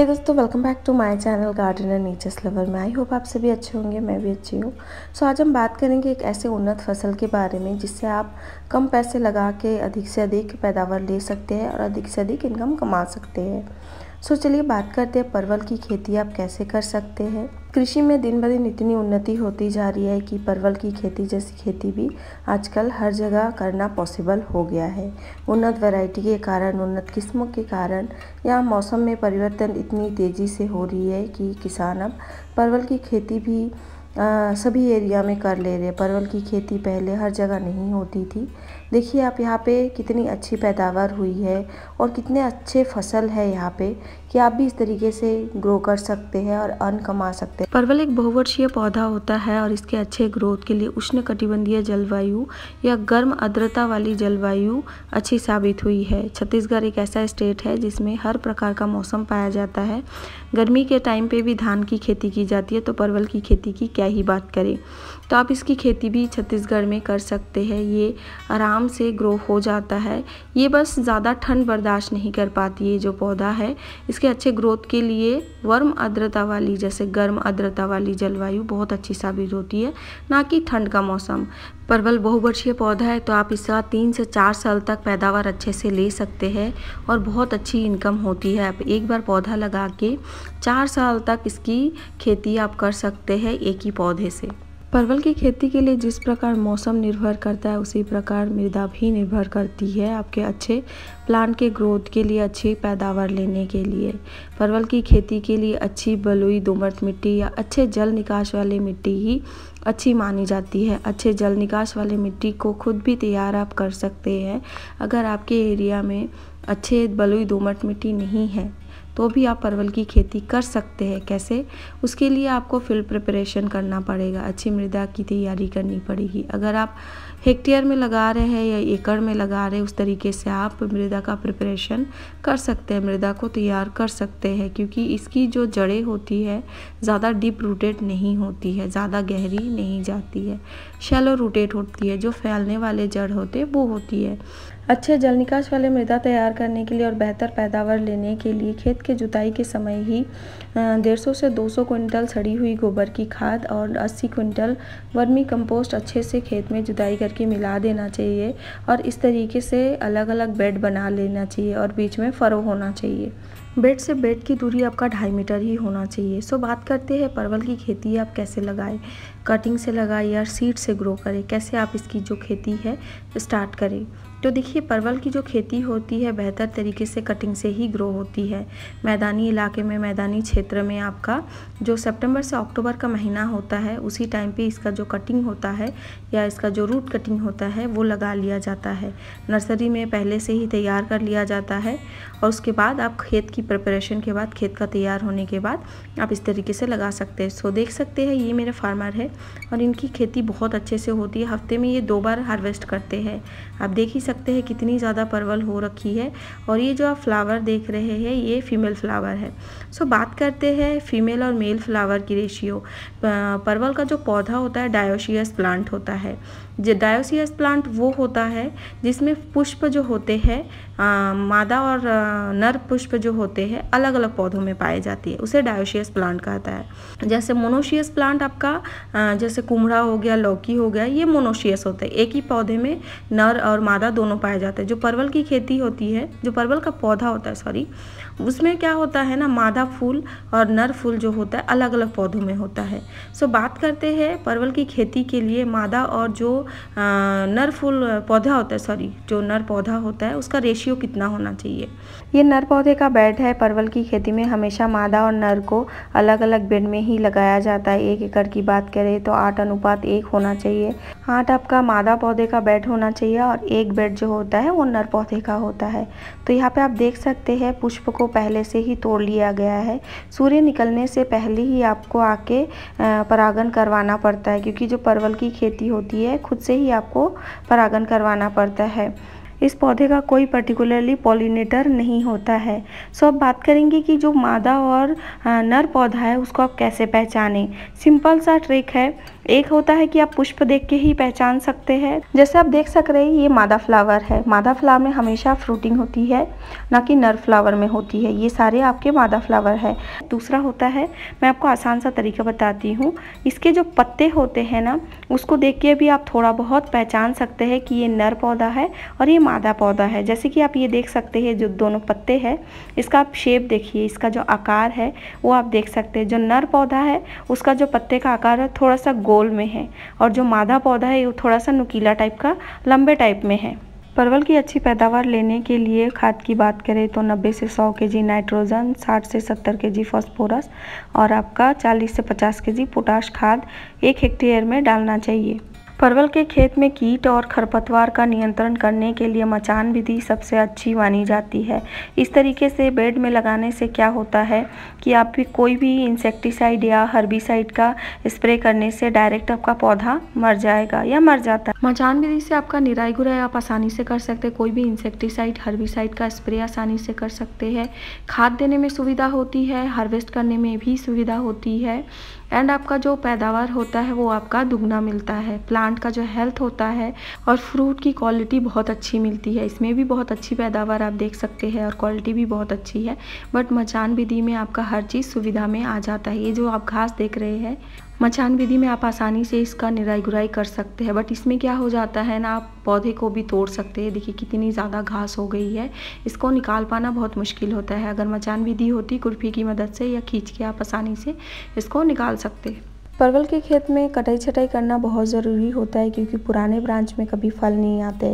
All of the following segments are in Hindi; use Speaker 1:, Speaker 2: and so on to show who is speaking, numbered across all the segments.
Speaker 1: हे दोस्तों welcome back to my channel gardener nature's lover में आई होप आप सभी अच्छे होंगे मैं भी अच्छी हूँ सो so, आज हम बात करेंगे एक ऐसे उन्नत फसल के बारे में जिससे आप कम पैसे लगा के अधिक से अधिक पैदावार ले सकते हैं और अधिक से अधिक इनकम कमा सकते हैं सो चलिए बात करते हैं परवल की खेती आप कैसे कर सकते हैं कृषि में दिन ब दिन इतनी उन्नति होती जा रही है कि परवल की खेती जैसी खेती भी आजकल हर जगह करना पॉसिबल हो गया है उन्नत वैरायटी के कारण उन्नत किस्मों के कारण या मौसम में परिवर्तन इतनी तेज़ी से हो रही है कि किसान अब परवल की खेती भी सभी एरिया में कर ले रहे हैं परवल की खेती पहले हर जगह नहीं होती थी देखिए आप यहाँ पे कितनी अच्छी पैदावार हुई है और कितने अच्छे फसल है यहाँ पे कि आप भी इस तरीके से ग्रो कर सकते हैं और अन्न कमा सकते हैं परवल एक बहुवर्षीय पौधा होता है और इसके अच्छे ग्रोथ के लिए उष्ण कटिबंधीय जलवायु या गर्म आर्द्रता वाली जलवायु अच्छी साबित हुई है छत्तीसगढ़ एक ऐसा स्टेट है जिसमें हर प्रकार का मौसम पाया जाता है गर्मी के टाइम पर भी धान की खेती की जाती है तो परवल की खेती की क्या ही बात करें तो आप इसकी खेती भी छत्तीसगढ़ में कर सकते हैं ये आराम से ग्रो हो जाता है ये बस ज़्यादा ठंड बर्दाश्त नहीं कर पाती है जो पौधा है इस इसके अच्छे ग्रोथ के लिए वर्म आर्द्रता वाली जैसे गर्म आर्द्रता वाली जलवायु बहुत अच्छी साबित होती है ना कि ठंड का मौसम परवल बहुवर्षीय पौधा है तो आप इसका तीन से चार साल तक पैदावार अच्छे से ले सकते हैं और बहुत अच्छी इनकम होती है आप एक बार पौधा लगा के चार साल तक इसकी खेती आप कर सकते हैं एक ही पौधे से परवल की खेती के लिए जिस प्रकार मौसम निर्भर करता है उसी प्रकार मृदा भी निर्भर करती है आपके अच्छे प्लांट के ग्रोथ के लिए अच्छी पैदावार लेने के लिए परवल की खेती के लिए अच्छी बलुई दोमट मिट्टी या अच्छे जल निकास वाली मिट्टी ही अच्छी मानी जाती है अच्छे जल निकास वाली मिट्टी को खुद भी तैयार आप कर सकते हैं अगर आपके एरिया में अच्छे बलुई दोमट मिट्टी नहीं है तो भी आप परवल की खेती कर सकते हैं कैसे उसके लिए आपको फील्ड प्रिपरेशन करना पड़ेगा अच्छी मृदा की तैयारी करनी पड़ेगी अगर आप हेक्टेयर में लगा रहे हैं या एकड़ में लगा रहे हैं उस तरीके से आप मृदा का प्रिपरेशन कर सकते हैं मृदा को तैयार कर सकते हैं क्योंकि इसकी जो जड़ें होती है ज़्यादा डीप रूटेड नहीं होती है ज़्यादा गहरी नहीं जाती है शैलो रूटेड होती है जो फैलने वाले जड़ होते वो होती है अच्छे जल निकास वाले मृदा तैयार करने के लिए और बेहतर पैदावार लेने के लिए खेत के के जुताई के समय ही डेढ़ सौ से 200 क्विंटल सड़ी हुई गोबर की खाद और 80 क्विंटल वर्मी कंपोस्ट अच्छे से खेत में जुताई करके मिला देना चाहिए और इस तरीके से अलग अलग बेड बना लेना चाहिए और बीच में फ़रो होना चाहिए बेड से बेड की दूरी आपका ढाई मीटर ही होना चाहिए सो बात करते हैं परवल की खेती आप कैसे लगाएं कटिंग से लगाएं या सीड से ग्रो करें कैसे आप इसकी जो खेती है स्टार्ट करें तो देखिए परवल की जो खेती होती है बेहतर तरीके से कटिंग से ही ग्रो होती है मैदानी इलाके में मैदानी क्षेत्र में आपका जो सितंबर से अक्टूबर का महीना होता है उसी टाइम पे इसका जो कटिंग होता है या इसका जो रूट कटिंग होता है वो लगा लिया जाता है नर्सरी में पहले से ही तैयार कर लिया जाता है और उसके बाद आप खेत की प्रपरेशन के बाद खेत का तैयार होने के बाद आप इस तरीके से लगा सकते हैं सो देख सकते हैं ये मेरे फार्मर है और इनकी खेती बहुत अच्छे से होती है हफ्ते में ये दो बार हार्वेस्ट करते हैं आप देख ही सकते हैं कितनी ज़्यादा परवल हो रखी है और ये जो आप फ्लावर देख रहे हैं ये फीमेल फ्लावर है सो बात करते हैं फीमेल और मेल फ्लावर की रेशियो परवल का जो पौधा होता है डायोशियस प्लांट होता है डायोसियस प्लांट वो होता है जिसमें पुष्प जो होते हैं मादा और नर पुष्प जो होते हैं अलग अलग पौधों में पाए जाती है उसे डायोशियस प्लांट कहता है जैसे मोनोशियस प्लांट आपका जैसे कुम्हड़ा हो गया लौकी हो गया ये मोनोशियस होता है एक ही पौधे में नर और मादा दोनों पाए जाते हैं जो परवल की खेती होती है जो परवल का पौधा होता है सॉरी उसमें क्या होता है ना मादा फूल और नर फूल जो होता है अलग अलग पौधों में होता है सो बात करते हैं परवल की खेती के लिए मादा और जो नर फूल पौधा होता है सॉरी जो नर पौधा होता है उसका रेशियो कितना होना चाहिए ये नर पौधे का बेड है परवल की खेती में हमेशा मादा और नर को अलग अलग बेड में ही लगाया जाता है एक एकड़ की बात करें तो आठ अनुपात एक होना चाहिए आठ आपका मादा पौधे का बेड होना चाहिए और एक बेड जो होता है वो नर पौधे का होता है तो यहाँ पे आप देख सकते हैं पुष्प को पहले से ही तोड़ लिया गया है सूर्य निकलने से पहले ही आपको आके परागन करवाना पड़ता है क्योंकि जो परवल की खेती होती है खुद से ही आपको परागन करवाना पड़ता है इस पौधे का कोई पर्टिकुलरली पॉलिनेटर नहीं होता है सो अब बात करेंगे कि जो मादा और नर पौधा है उसको आप कैसे पहचानें सिंपल सा ट्रिक है एक होता है कि आप पुष्प देख के ही पहचान सकते हैं जैसे आप देख सक रहे हैं ये मादा फ्लावर है मादा फ्लावर में हमेशा फ्रूटिंग होती है ना कि नर फ्लावर में होती है ये सारे आपके मादा फ्लावर है दूसरा होता है मैं आपको आसान सा तरीका बताती हूँ इसके जो पत्ते होते हैं ना उसको देख के भी आप थोड़ा बहुत पहचान सकते हैं कि ये नर पौधा है और ये मादा पौधा है जैसे कि आप ये देख सकते हैं जो दोनों पत्ते हैं इसका आप शेप देखिए इसका जो आकार है वो आप देख सकते हैं जो नर पौधा है उसका जो पत्ते का आकार है थोड़ा सा गोल गोल में है और जो मादा पौधा है वो थोड़ा सा नुकीला टाइप का लंबे टाइप में है परवल की अच्छी पैदावार लेने के लिए खाद की बात करें तो 90 से 100 जी नाइट्रोजन 60 से 70 जी फॉस्फोरस और आपका 40 से 50 जी पोटाश खाद एक हेक्टेयर में डालना चाहिए परवल के खेत में कीट और खरपतवार का नियंत्रण करने के लिए मचान विधि सबसे अच्छी मानी जाती है इस तरीके से बेड में लगाने से क्या होता है कि आप भी कोई भी इंसेक्टिसाइड या हर्बिसाइड का स्प्रे करने से डायरेक्ट आपका पौधा मर जाएगा या मर जाता है मचान विधि से आपका निराई गुराई आप आसानी से कर सकते हैं कोई भी इंसेक्टिसाइड हर्बिसाइड का स्प्रे आसानी से कर सकते हैं खाद देने में सुविधा होती है हार्वेस्ट करने में भी सुविधा होती है एंड आपका जो पैदावार होता है वो आपका दुगना मिलता है प्लांट प्लांट का जो हेल्थ होता है और फ्रूट की क्वालिटी बहुत अच्छी मिलती है इसमें भी बहुत अच्छी पैदावार आप देख सकते हैं और क्वालिटी भी बहुत अच्छी है बट मचान विधि में आपका हर चीज़ सुविधा में आ जाता है ये जो आप घास देख रहे हैं मचान विधि में आप आसानी से इसका निराई गुराई कर सकते हैं बट इसमें क्या हो जाता है ना आप पौधे को भी तोड़ सकते हैं देखिए कितनी ज़्यादा घास हो गई है इसको निकाल पाना बहुत मुश्किल होता है अगर मचान विधि होती कुर्फी की मदद से या खींच के आप आसानी से इसको निकाल सकते हैं परवल के खेत में कटाई छटाई करना बहुत ज़रूरी होता है क्योंकि पुराने ब्रांच में कभी फल नहीं आते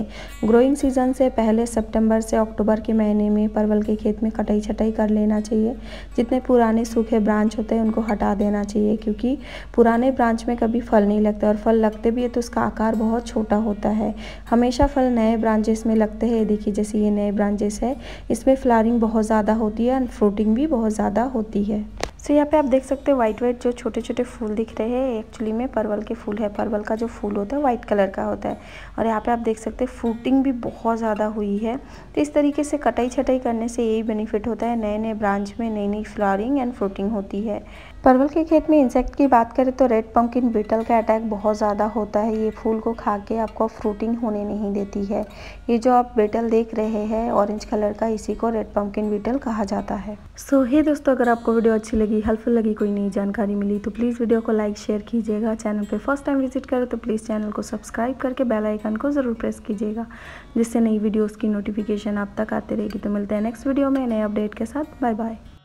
Speaker 1: ग्रोइंग सीज़न से पहले सितंबर से अक्टूबर के महीने में परवल के खेत में कटाई छटाई कर लेना चाहिए जितने पुराने सूखे ब्रांच होते हैं उनको हटा देना चाहिए क्योंकि पुराने ब्रांच में कभी फल नहीं लगते और फल लगते भी है तो उसका आकार बहुत छोटा होता है हमेशा फल नए ब्रांचेस में लगते हैं देखिए जैसे ये नए ब्रांचेस है इसमें फ्लारिंग बहुत ज़्यादा होती है एंड फ्रूटिंग भी बहुत ज़्यादा होती है सो यहाँ पे आप देख सकते हैं वाइट व्हाइट जो छोटे छोटे फूल दिख रहे हैं एक्चुअली में परवल के फूल है परवल का जो फूल होता है वाइट कलर का होता है और यहाँ पे आप देख सकते हैं फ्रूटिंग भी बहुत ज़्यादा हुई है तो इस तरीके से कटाई छटाई करने से यही बेनिफिट होता है नए नए ब्रांच में नई नई फ्लॉरिंग एंड फ्रूटिंग होती है परवल के खेत में इंसेक्ट की बात करें तो रेड पंकिन बीटल का अटैक बहुत ज़्यादा होता है ये फूल को खा के आपको फ्रूटिंग होने नहीं देती है ये जो आप बीटल देख रहे हैं ऑरेंज कलर का इसी को रेड पंकिन बीटल कहा जाता है सो so, हे hey दोस्तों अगर आपको वीडियो अच्छी लगी हेल्पफुल लगी कोई नई जानकारी मिली तो प्लीज़ वीडियो को लाइक शेयर कीजिएगा चैनल पर फर्स्ट टाइम विजिट करें तो प्लीज़ चैनल को सब्सक्राइब करके बेलाइकन को ज़रूर प्रेस कीजिएगा जिससे नई वीडियोज़ की नोटिफिकेशन आप तक आती रहेगी तो मिलते हैं नेक्स्ट वीडियो में नए अपडेट के साथ बाय बाय